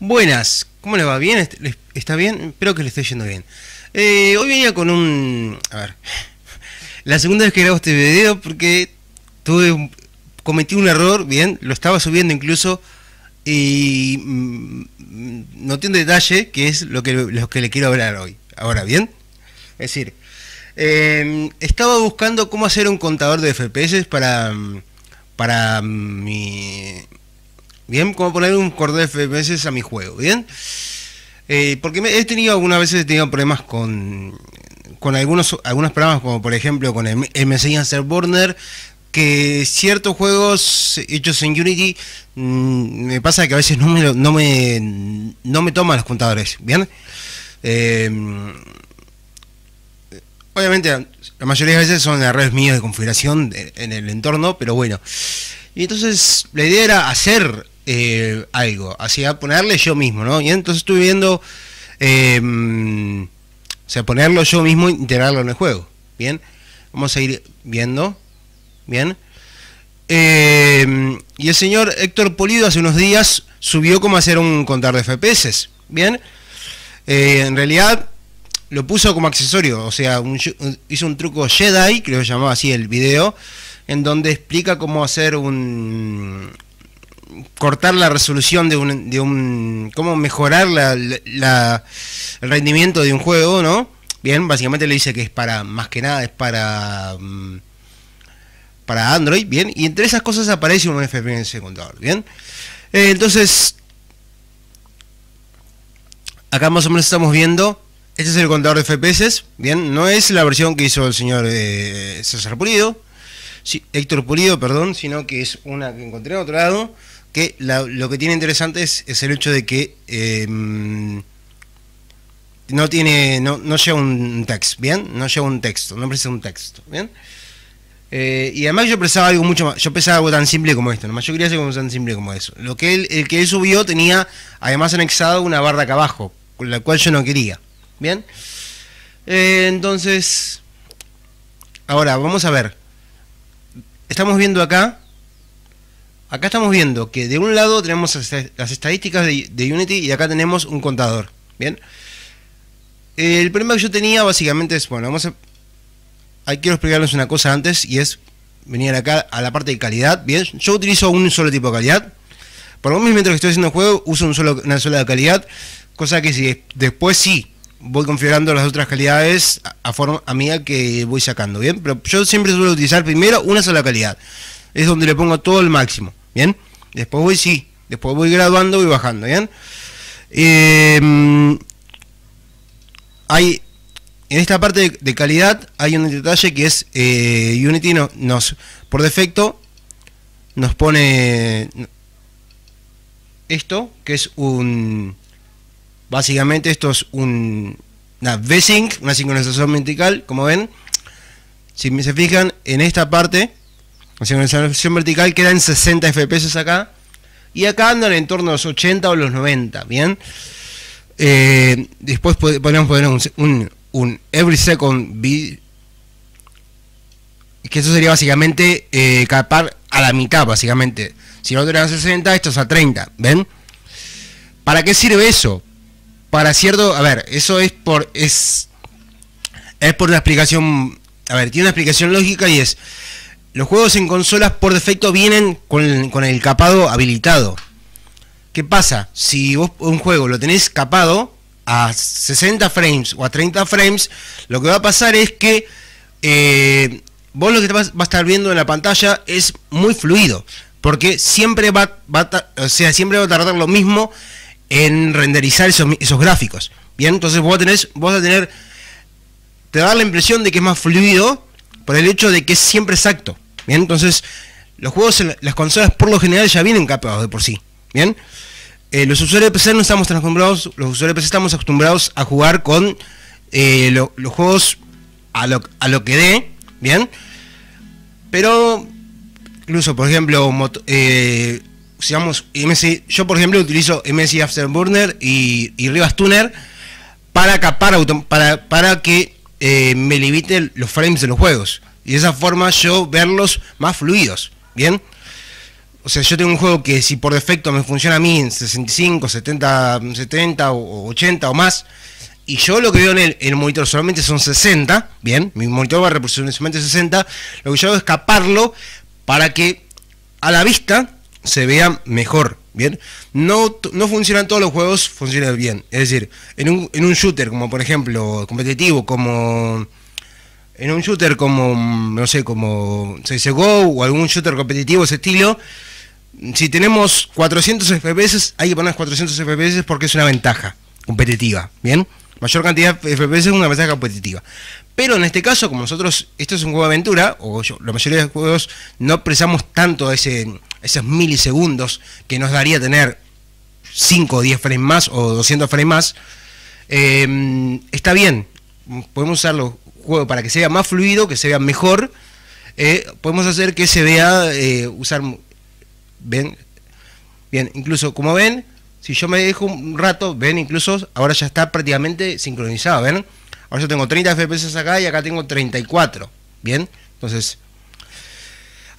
Buenas, ¿cómo le va? ¿Bien? ¿Está bien? Espero que le esté yendo bien. Eh, hoy venía con un... A ver. La segunda vez que grabo este video porque tuve un... cometí un error, bien, lo estaba subiendo incluso y mm, noté un detalle que es lo que, que le quiero hablar hoy. Ahora, ¿bien? Es decir, em, estaba buscando cómo hacer un contador de FPS para, mm, para mm, mi, ¿bien? Como poner un cordón de FPS a mi juego, ¿bien? Eh, porque he tenido algunas veces tenido problemas con, con algunos, algunos programas, como por ejemplo con el MSI Answer Burner, que ciertos juegos hechos en Unity mm, me pasa que a veces no me, no me, no me toman los contadores, ¿bien? Eh, obviamente la mayoría de veces son errores míos de configuración en el entorno, pero bueno. Y entonces la idea era hacer eh, algo, así a ponerle yo mismo, ¿no? Y entonces estoy viendo, em, o sea, ponerlo yo mismo, integrarlo en el juego, ¿bien? Vamos a ir viendo, ¿bien? Em, y el señor Héctor Polido hace unos días subió como hacer un contar de FPS, ¿bien? Eh, en realidad lo puso como accesorio, o sea, hizo un truco Jedi, creo que llamaba así el video, en donde explica cómo hacer un, cortar la resolución de un, de un cómo mejorar la, el rendimiento de un juego, ¿no? Bien, básicamente le dice que es para, más que nada, es para, mm, para Android, bien, y entre esas cosas aparece un FPS contador, bien. Eh, entonces, acá más o menos estamos viendo este es el contador de FPS, bien, no es la versión que hizo el señor eh, César Pulido, Héctor Pulido, perdón, sino que es una que encontré en otro lado que lo que tiene interesante es, es el hecho de que em, no tiene no, no lleva un texto, ¿bien? No lleva un texto, no precisa un texto, ¿bien? Eh, y además yo pensaba algo mucho más, yo pensaba algo tan simple como esto, nomás yo quería hacer algo tan simple como eso. Lo que él, el que él subió tenía además anexado una barra acá abajo, con la cual yo no quería, ¿bien? Eh, entonces, ahora vamos a ver. Estamos viendo acá acá estamos viendo que de un lado tenemos las estadísticas de, Unity y acá tenemos un contador. Bien. El problema que yo tenía básicamente es, bueno, vamos a... quiero explicarles una cosa antes y es venir acá a la parte de calidad, ¿bien? Yo utilizo un solo tipo de calidad. Por lo menos mientras que estoy haciendo juego uso un solo, una sola calidad, cosa que si después sí voy configurando las otras calidades a, forma a medida que voy sacando, ¿bien? Pero yo siempre suelo utilizar primero una sola calidad. Es donde le pongo todo el máximo. Después voy, sí, después voy graduando, y bajando, ¿bien? Em, hay, en esta parte de, calidad hay un detalle que es eh, Unity no, nos, por defecto, nos pone esto, que es un, básicamente esto es un, una v una sincronización vertical, como ven. Si se fijan, en esta parte o sea, una vertical que en 60 FPS acá. Y acá andan en torno a los 80 o los 90, ¿bien? Eh, después podríamos poner un, un, every second beat. Que eso sería básicamente eh, capar a la mitad, básicamente. Si no eran 60, estos a 30, ¿ven? ¿Para qué sirve eso? Para cierto, a ver, eso es por es es por una explicación, a ver, tiene una explicación lógica y es los juegos en consolas por defecto vienen con, el capado habilitado. ¿Qué pasa? Si vos un juego lo tenés capado a 60 frames o a 30 frames, lo que va a pasar es que eh, vos lo que vas, a estar viendo en la pantalla es muy fluido. Porque siempre va, va, o sea, siempre va a tardar lo mismo en renderizar esos, gráficos. Bien, entonces vos, tenés, vos vas a tener. Te da la impresión de que es más fluido, por el hecho de que siempre es Bien, entonces los juegos las consolas por lo general ya vienen capados de por sí. Bien, eh, los usuarios de PC no estamos acostumbrados, los usuarios de estamos acostumbrados a jugar con eh, los juegos a lo, a lo que dé, bien, pero incluso por ejemplo, eh, yo por ejemplo utilizo MSI Afterburner y, y Rivas Tuner para capar, para, para que eh, me limite los frames de los juegos. Y de esa forma yo verlos más fluidos. ¿Bien? O sea, yo tengo un juego que si por defecto me funciona a mí en 65, 70, 70 o 80 o más, y yo lo que veo en el, monitor solamente son 60, bien, mi monitor va a reproducir solamente 60, lo que yo hago es escaparlo para que a la vista se vea mejor. Bien, no, no funcionan todos los juegos, funcionan bien. Es decir, en un, en un shooter como por ejemplo competitivo, como en un shooter como, no sé, como Go, o algún shooter competitivo de ese estilo, si tenemos 400 FPS, hay que poner 400 FPS porque es una ventaja competitiva, ¿bien? Mayor cantidad de FPS es una ventaja competitiva. Pero en este caso, como nosotros, esto es un juego de aventura, o yo, la mayoría de juegos no precisamos tanto ese, esos milisegundos que nos daría tener 5 o 10 frames más o 200 frames más, em, está bien. Podemos usar los juegos para que sea más fluido, que se vea mejor. Eh, podemos hacer que se vea, eh, usar... ¿Ven? Bien, incluso como ven, si yo me dejo un rato, ven, incluso ahora ya está prácticamente sincronizado, ¿ven? Ahora yo tengo 30 FPS acá y acá tengo 34, ¿bien? Entonces,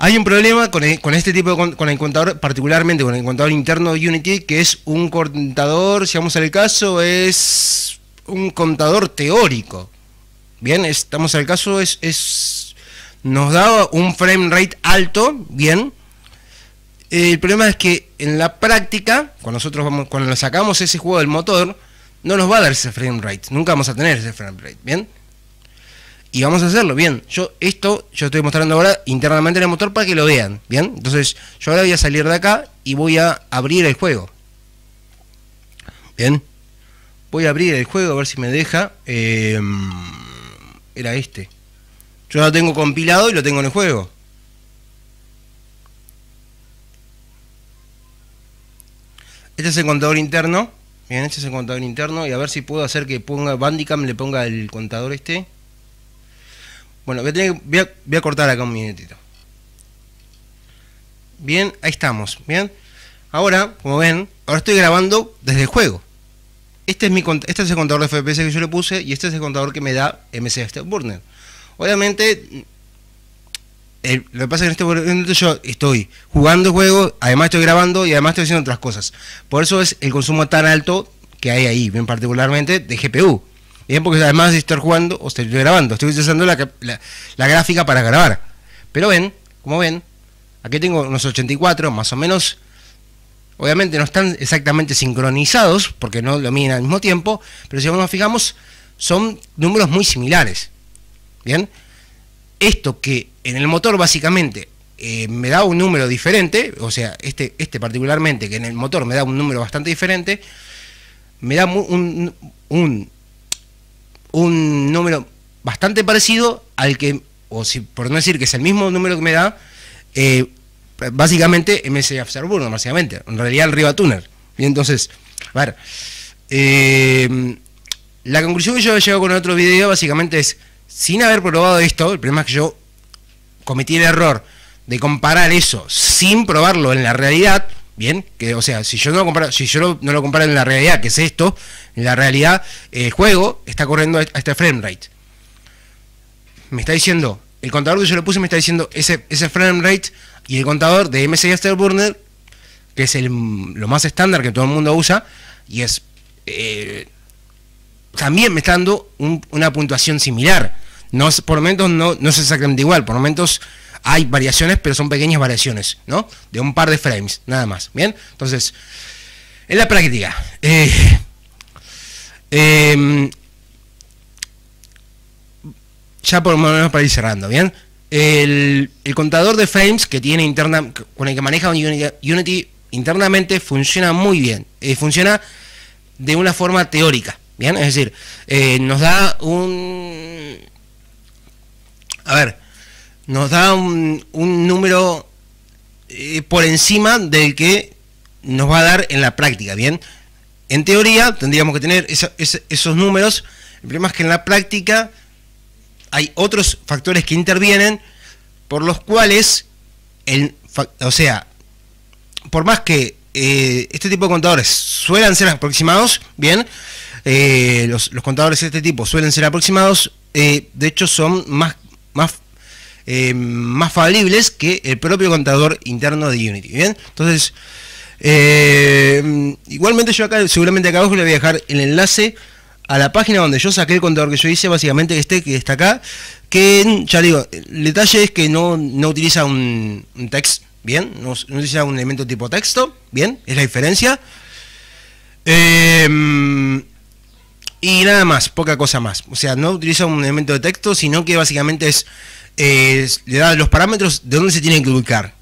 hay un problema con, e, este tipo de con el contador, particularmente con el contador interno de Unity, que es un contador, si vamos al caso, es un contador teórico. Bien, estamos al caso, es, es nos da un frame rate alto, bien. El problema es que en la práctica, cuando nosotros vamos, cuando sacamos ese juego del motor, no nos va a dar ese frame rate, nunca vamos a tener ese frame rate, bien y vamos a hacerlo, bien. Yo esto, yo estoy mostrando ahora internamente en el motor para que lo vean, bien. Entonces yo ahora voy a salir de acá y voy a abrir el juego. Bien. Voy a abrir el juego a ver si me deja. Em, era este. Yo lo tengo compilado y lo tengo en el juego. Este es el contador interno. Bien, este es el contador interno. Y a ver si puedo hacer que ponga Bandicam, le ponga el contador este. Bueno, voy a, cortar acá un minutito. Bien, ahí estamos. Bien. Ahora, como ven, ahora estoy grabando desde el juego. Este es, mi, este es el contador de FPS que yo le puse y este es el contador que me da MC este Burner. Obviamente, lo que pasa es que en este momento yo estoy jugando juego, además estoy grabando y además estoy haciendo otras cosas. Por eso es el consumo tan alto que hay ahí, bien particularmente de GPU. Bien, porque además estoy jugando, o estoy grabando, estoy utilizando la, gráfica para grabar. Pero ven, como ven, aquí tengo unos 84, más o menos. Obviamente no están exactamente sincronizados, porque no lo miden al mismo tiempo, pero si nos fijamos, son números muy similares. Bien, esto que en el motor básicamente eh, me da un número diferente, o sea, este, este particularmente, que en el motor me da un número bastante diferente, me da un, un número bastante parecido al que, o si, por no decir que es el mismo número que me da, eh, básicamente MC Afterburner, básicamente, en realidad el Riva Tuner. Y entonces, a ver, eh, la conclusión que yo he llegado con otro video básicamente es, sin haber probado esto, el problema es que yo cometí el error de comparar eso sin probarlo en la realidad, Bien, que, o sea, si yo no lo comparo, si yo no, lo comparo en la realidad, que es esto, en la realidad, el juego está corriendo a este frame rate. Me está diciendo, el contador que yo le puse me está diciendo ese, ese frame rate y el contador de MSI Burner, que es el, lo más estándar que todo el mundo usa, y es. Eh, también me está dando una puntuación similar. No, por momentos no, no es exactamente igual, por momentos hay variaciones, pero son pequeñas variaciones, ¿no? De un par de frames, nada más, ¿bien? Entonces, en la práctica, eh, em, ya por lo menos para ir cerrando, ¿bien? El, contador de frames que tiene interna, con el que maneja Unity internamente funciona muy bien. Eh, funciona de una forma teórica, ¿bien? Es decir, eh, nos da un... A ver, nos da un, número eh, por encima del que nos va a dar en la práctica, ¿bien? En teoría tendríamos que tener esos números, el problema es que en la práctica hay otros factores que intervienen por los cuales, o sea, por más que eh, este tipo de contadores suelen ser aproximados, bien, eh, los, contadores de este tipo suelen ser aproximados, de hecho son más, más eh, más falibles que el propio contador interno de Unity. Bien, entonces, eh, igualmente yo acá, seguramente acá abajo le voy a dejar el enlace a la página donde yo saqué el contador que yo hice, básicamente este que está acá, que ya digo, el detalle es que no, utiliza un, texto text, bien, no, utiliza un elemento tipo texto, bien, es la diferencia. Eh, y nada más, poca cosa más. O sea, no utiliza un elemento de texto, sino que básicamente es le da los parámetros de dónde se tienen que ubicar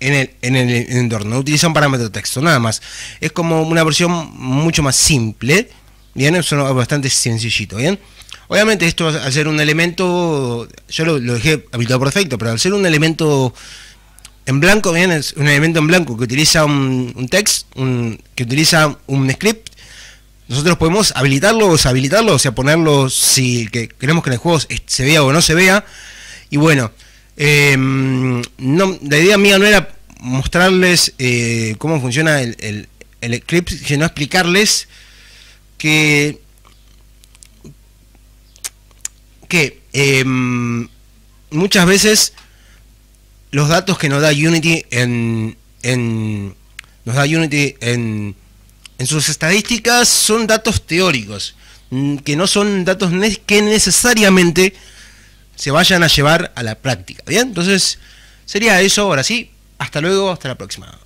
en el, entorno. utiliza un parámetro texto, nada más. Es como una versión mucho más simple. Bien, es bastante sencillito, ¿bien? Obviamente esto al ser un elemento, yo lo, dejé habilitado perfecto, pero al ser un elemento en blanco, bien, es un elemento en blanco que utiliza un, un text, que utiliza un script, nosotros podemos habilitarlo o deshabilitarlo, o sea, ponerlo si que queremos que en el juego se vea o no se vea, y bueno, em, la idea mía no era mostrarles eh, cómo funciona el, Eclipse, sino explicarles que, que em, muchas veces los datos que nos da Unity en, en nos da Unity en, en sus estadísticas son datos teóricos mm, que no son datos que necesariamente se vayan a llevar a la práctica. Bien, entonces sería eso, ahora sí, hasta luego, hasta la próxima.